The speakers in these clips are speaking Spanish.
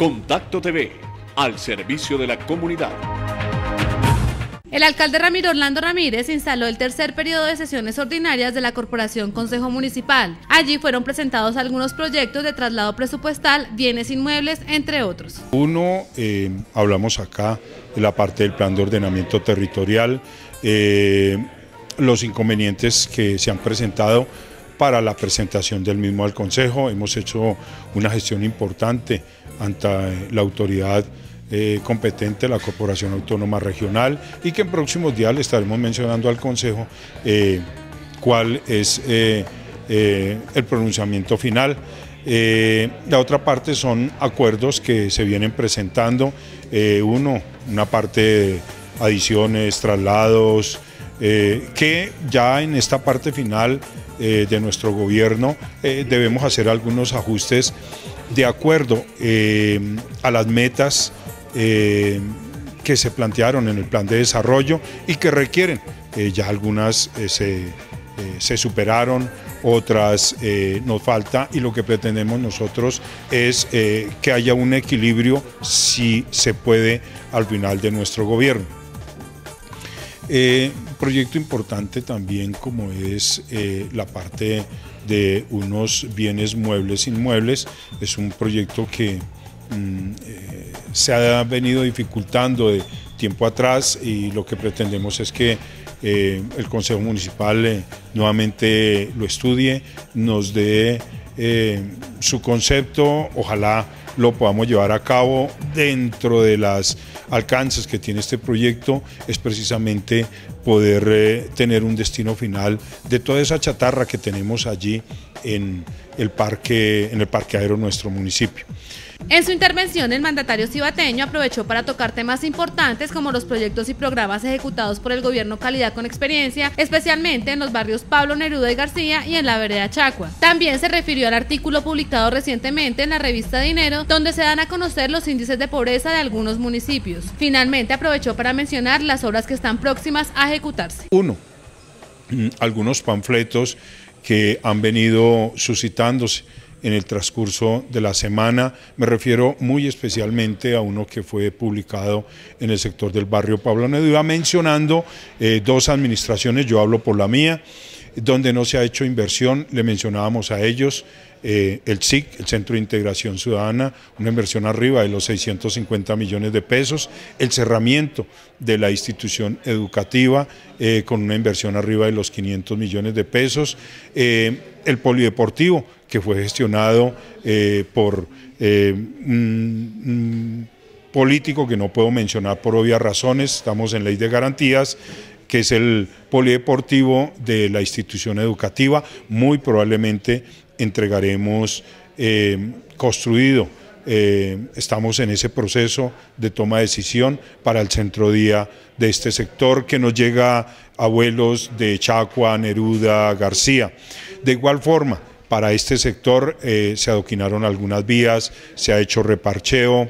Contacto TV, al servicio de la comunidad. El alcalde Ramiro Orlando Ramírez instaló el tercer periodo de sesiones ordinarias de la Corporación Consejo Municipal. Allí fueron presentados algunos proyectos de traslado presupuestal, bienes inmuebles, entre otros. Uno, eh, hablamos acá de la parte del plan de ordenamiento territorial, eh, los inconvenientes que se han presentado para la presentación del mismo al Consejo. Hemos hecho una gestión importante ante la autoridad eh, competente, la Corporación Autónoma Regional, y que en próximos días le estaremos mencionando al Consejo eh, cuál es eh, el pronunciamiento final. la otra parte son acuerdos que se vienen presentando, uno, una parte de adiciones, traslados, eh, que ya en esta parte final eh, de nuestro gobierno eh, debemos hacer algunos ajustes de acuerdo a las metas que se plantearon en el plan de desarrollo y que requieren. ya algunas se, superaron, otras nos falta y lo que pretendemos nosotros es que haya un equilibrio si se puede al final de nuestro gobierno. Un eh, proyecto importante también como es eh, la parte de unos bienes muebles inmuebles. Es un proyecto que mm, eh, se ha venido dificultando de tiempo atrás y lo que pretendemos es que el Consejo Municipal nuevamente lo estudie, nos dé eh, su concepto, ojalá lo podamos llevar a cabo dentro de las alcances que tiene este proyecto, es precisamente poder eh, tener un destino final de toda esa chatarra que tenemos allí en el parque, en el parqueadero nuestro municipio. En su intervención, el mandatario cibateño aprovechó para tocar temas importantes como los proyectos y programas ejecutados por el gobierno Calidad con Experiencia, especialmente en los barrios Pablo Neruda y García y en la vereda Chacua. También se refirió al artículo publicado recientemente en la revista Dinero, donde se dan a conocer los índices de pobreza de algunos municipios. Finalmente, aprovechó para mencionar las obras que están próximas a ejecutarse. Uno, mm, algunos panfletos que han venido suscitándose en el transcurso de la semana. Me refiero muy especialmente a uno que fue publicado en el sector del barrio Pablo iba mencionando eh, dos administraciones, yo hablo por la mía, donde no se ha hecho inversión, le mencionábamos a ellos, eh, el SIC, el Centro de Integración Ciudadana, una inversión arriba de los 650 millones de pesos, el cerramiento de la institución educativa eh, con una inversión arriba de los 500 millones de pesos, eh, el polideportivo que fue gestionado por un político que no puedo mencionar por obvias razones, estamos en ley de garantías, que es el polideportivo de la institución educativa. Muy probablemente entregaremos eh, construido. Eh, estamos en ese proceso de toma de decisión para el centro día de este sector que nos llega abuelos de Chacua, Neruda, García. De igual forma, para este sector eh, se adoquinaron algunas vías, se ha hecho reparcheo,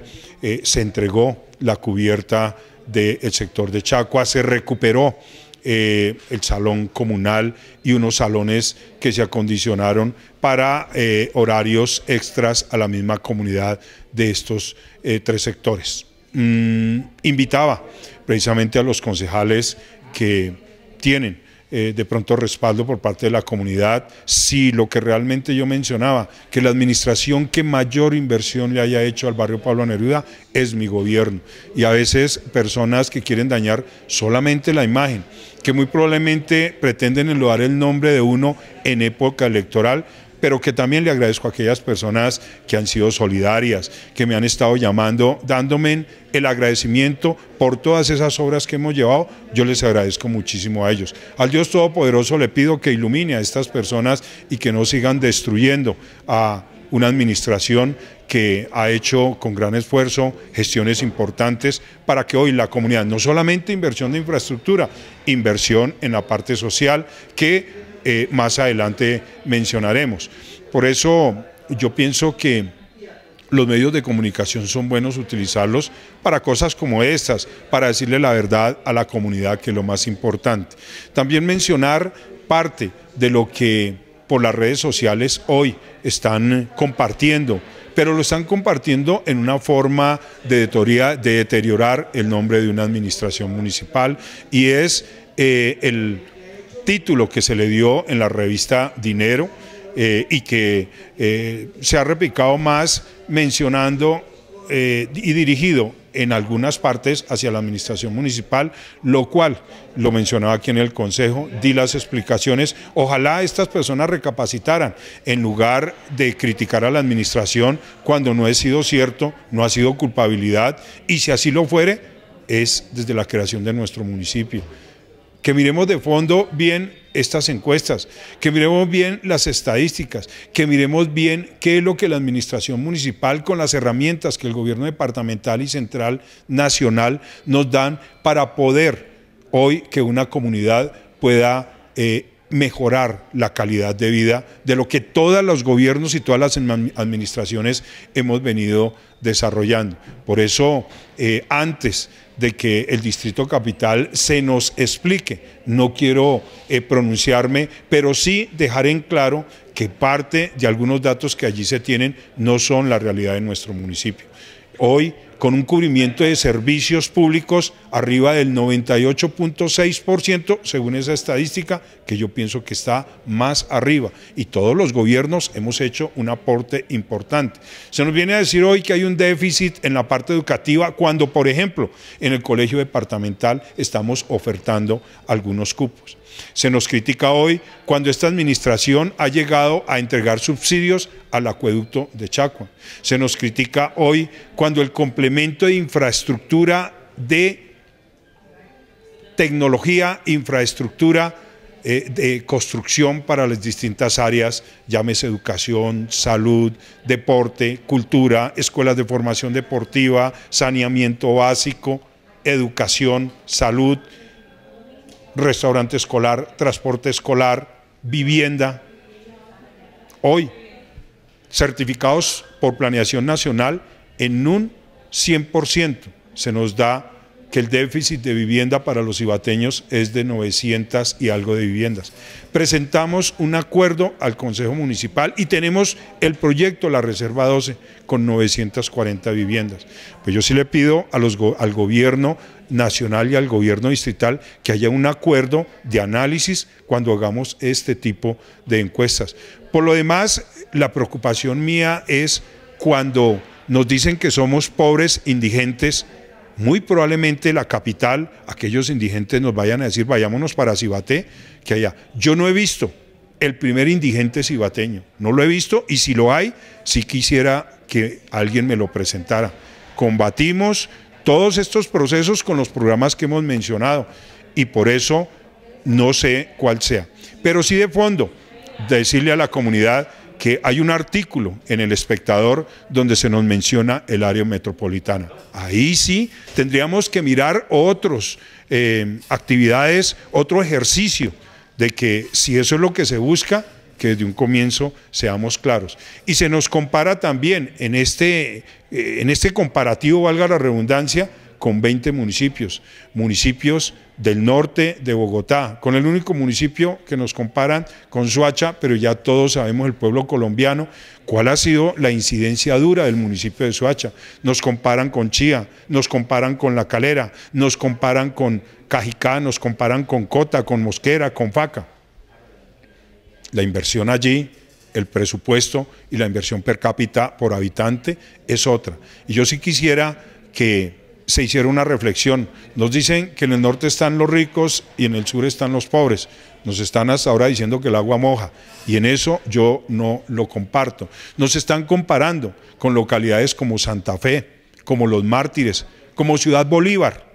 se entregó la cubierta del sector de Chacua, se recuperó eh, el salón comunal y unos salones que se acondicionaron para eh, horarios extras a la misma comunidad de estos eh, tres sectores. Mm, invitaba precisamente a los concejales que tienen eh, de pronto respaldo por parte de la comunidad, si lo que realmente yo mencionaba, que la administración que mayor inversión le haya hecho al barrio Pablo Neruda es mi gobierno. Y a veces personas que quieren dañar solamente la imagen, que muy probablemente pretenden enlodar el nombre de uno en época electoral, pero que también le agradezco a aquellas personas que han sido solidarias, que me han estado llamando, dándome el agradecimiento por todas esas obras que hemos llevado, yo les agradezco muchísimo a ellos. Al Dios Todopoderoso le pido que ilumine a estas personas y que no sigan destruyendo a una administración que ha hecho con gran esfuerzo gestiones importantes para que hoy la comunidad, no solamente inversión de infraestructura, inversión en la parte social, que eh, más adelante mencionaremos. Por eso yo pienso que los medios de comunicación son buenos utilizarlos para cosas como estas, para decirle la verdad a la comunidad, que es lo más importante. También mencionar parte de lo que por las redes sociales hoy están compartiendo, pero lo están compartiendo en una forma de deteriorar el nombre de una administración municipal y es eh, el título que se le dio en la revista Dinero eh, y que eh, se ha replicado más mencionando eh, y dirigido en algunas partes hacia la administración municipal, lo cual lo mencionaba aquí en el Consejo, di las explicaciones, ojalá estas personas recapacitaran en lugar de criticar a la administración cuando no ha sido cierto, no ha sido culpabilidad y si así lo fuere, es desde la creación de nuestro municipio que miremos de fondo bien estas encuestas, que miremos bien las estadísticas, que miremos bien qué es lo que la administración municipal con las herramientas que el gobierno departamental y central nacional nos dan para poder hoy que una comunidad pueda eh, mejorar la calidad de vida de lo que todos los gobiernos y todas las administraciones hemos venido desarrollando. Por eso, eh, antes de que el Distrito Capital se nos explique, no quiero eh, pronunciarme, pero sí dejar en claro que parte de algunos datos que allí se tienen no son la realidad de nuestro municipio hoy con un cubrimiento de servicios públicos arriba del 98.6%, según esa estadística, que yo pienso que está más arriba. Y todos los gobiernos hemos hecho un aporte importante. Se nos viene a decir hoy que hay un déficit en la parte educativa, cuando, por ejemplo, en el Colegio Departamental estamos ofertando algunos cupos. Se nos critica hoy cuando esta administración ha llegado a entregar subsidios al acueducto de Chacua. Se nos critica hoy cuando el complemento de infraestructura de tecnología, infraestructura, eh, de construcción para las distintas áreas, llámese educación, salud, deporte, cultura, escuelas de formación deportiva, saneamiento básico, educación, salud, restaurante escolar, transporte escolar, vivienda. Hoy, certificados por planeación nacional en un 100%. Se nos da que el déficit de vivienda para los ibateños es de 900 y algo de viviendas. Presentamos un acuerdo al Consejo Municipal y tenemos el proyecto La Reserva 12 con 940 viviendas. Pues yo sí le pido al gobierno nacional y al gobierno distrital que haya un acuerdo de análisis cuando hagamos este tipo de encuestas. Por lo demás, la preocupación mía es cuando nos dicen que somos pobres, indigentes, muy probablemente la capital, aquellos indigentes nos vayan a decir, vayámonos para Cibaté, que haya, Yo no he visto el primer indigente cibateño, no lo he visto y si lo hay, sí quisiera que alguien me lo presentara. Combatimos, todos estos procesos con los programas que hemos mencionado y por eso no sé cuál sea. Pero sí de fondo, decirle a la comunidad que hay un artículo en El Espectador donde se nos menciona el área metropolitana. Ahí sí tendríamos que mirar otros eh, actividades, otro ejercicio de que si eso es lo que se busca, que desde un comienzo seamos claros. Y se nos compara también en este, eh, en este comparativo, valga la redundancia, con 20 municipios, municipios del norte de Bogotá, con el único municipio que nos comparan con Suacha, pero ya todos sabemos el pueblo colombiano, cuál ha sido la incidencia dura del municipio de Suacha. Nos comparan con Chía, nos comparan con La Calera, nos comparan con Cajicá, nos comparan con Cota, con Mosquera, con Faca la inversión allí, el presupuesto y la inversión per cápita por habitante es otra. Y yo sí quisiera que se hiciera una reflexión. Nos dicen que en el norte están los ricos y en el sur están los pobres. Nos están hasta ahora diciendo que el agua moja y en eso yo no lo comparto. Nos están comparando con localidades como Santa Fe, como Los Mártires, como Ciudad Bolívar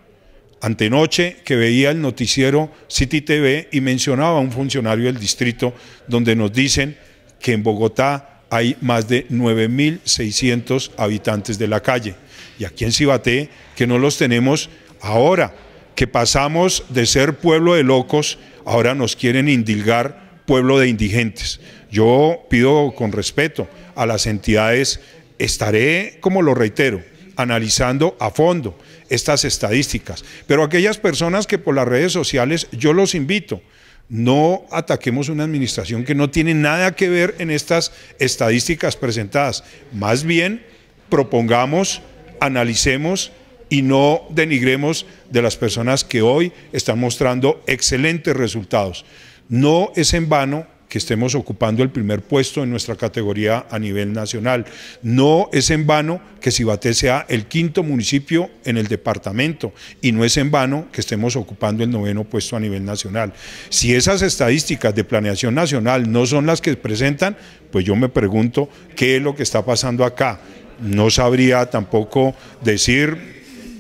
antenoche que veía el noticiero City TV y mencionaba a un funcionario del distrito donde nos dicen que en Bogotá hay más de 9.600 habitantes de la calle. Y aquí en Cibaté, que no los tenemos ahora, que pasamos de ser pueblo de locos, ahora nos quieren indilgar pueblo de indigentes. Yo pido con respeto a las entidades, estaré, como lo reitero, analizando a fondo estas estadísticas. Pero aquellas personas que por las redes sociales, yo los invito, no ataquemos una administración que no tiene nada que ver en estas estadísticas presentadas. Más bien, propongamos, analicemos y no denigremos de las personas que hoy están mostrando excelentes resultados. No es en vano que estemos ocupando el primer puesto en nuestra categoría a nivel nacional. No es en vano que Cibaté sea el quinto municipio en el departamento y no es en vano que estemos ocupando el noveno puesto a nivel nacional. Si esas estadísticas de planeación nacional no son las que presentan, pues yo me pregunto qué es lo que está pasando acá. No sabría tampoco decir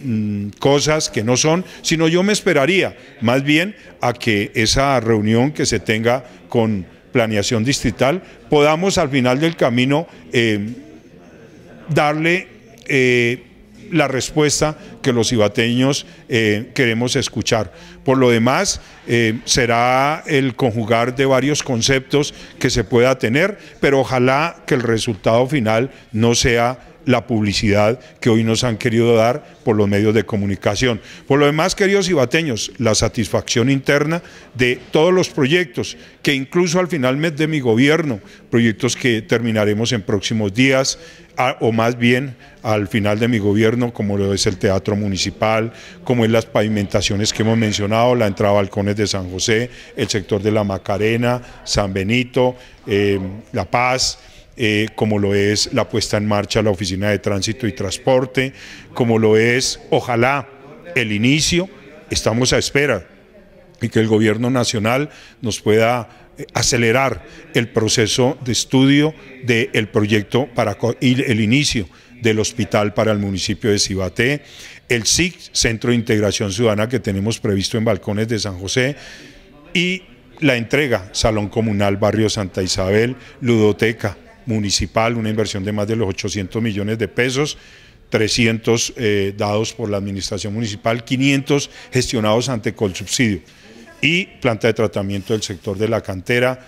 mm, cosas que no son, sino yo me esperaría más bien a que esa reunión que se tenga con planeación distrital, podamos al final del camino eh, darle eh, la respuesta que los ibateños eh, queremos escuchar. Por lo demás, será el conjugar de varios conceptos que se pueda tener, pero ojalá que el resultado final no sea la publicidad que hoy nos han querido dar por los medios de comunicación. Por lo demás, queridos ibateños, la satisfacción interna de todos los proyectos, que incluso al final de mi gobierno, proyectos que terminaremos en próximos días, o más bien al final de mi gobierno, como lo es el Teatro Municipal, como es las pavimentaciones que hemos mencionado, la entrada a balcones de San José, el sector de la Macarena, San Benito, eh, La Paz, eh, como lo es la puesta en marcha la Oficina de Tránsito y Transporte, como lo es, ojalá, el inicio. Estamos a espera y que el gobierno nacional nos pueda eh, acelerar el proceso de estudio del proyecto para el inicio del hospital para el municipio de Cibaté, el SIC, Centro de Integración Ciudadana que tenemos previsto en Balcones de San José y la entrega, Salón Comunal Barrio Santa Isabel, Ludoteca, municipal, una inversión de más de los 800 millones de pesos, 300 eh, dados por la administración municipal, 500 gestionados ante Colsubsidio y planta de tratamiento del sector de la cantera.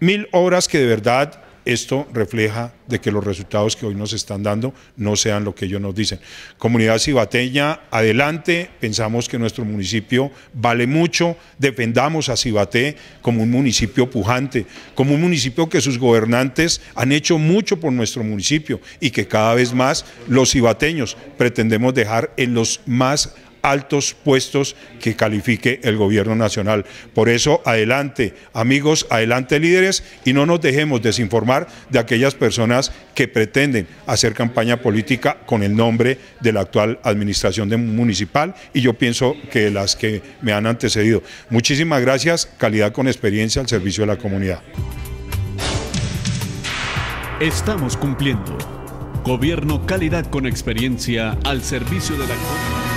Mil obras que de verdad esto refleja de que los resultados que hoy nos están dando no sean lo que ellos nos dicen. Comunidad cibateña, adelante, pensamos que nuestro municipio vale mucho, defendamos a Cibate como un municipio pujante, como un municipio que sus gobernantes han hecho mucho por nuestro municipio y que cada vez más los cibateños pretendemos dejar en los más altos puestos que califique el gobierno nacional. Por eso, adelante, amigos, adelante líderes, y no nos dejemos desinformar de aquellas personas que pretenden hacer campaña política con el nombre de la actual administración municipal y yo pienso que las que me han antecedido. Muchísimas gracias, calidad con experiencia al servicio de la comunidad. Estamos cumpliendo. Gobierno Calidad con Experiencia al servicio de la comunidad.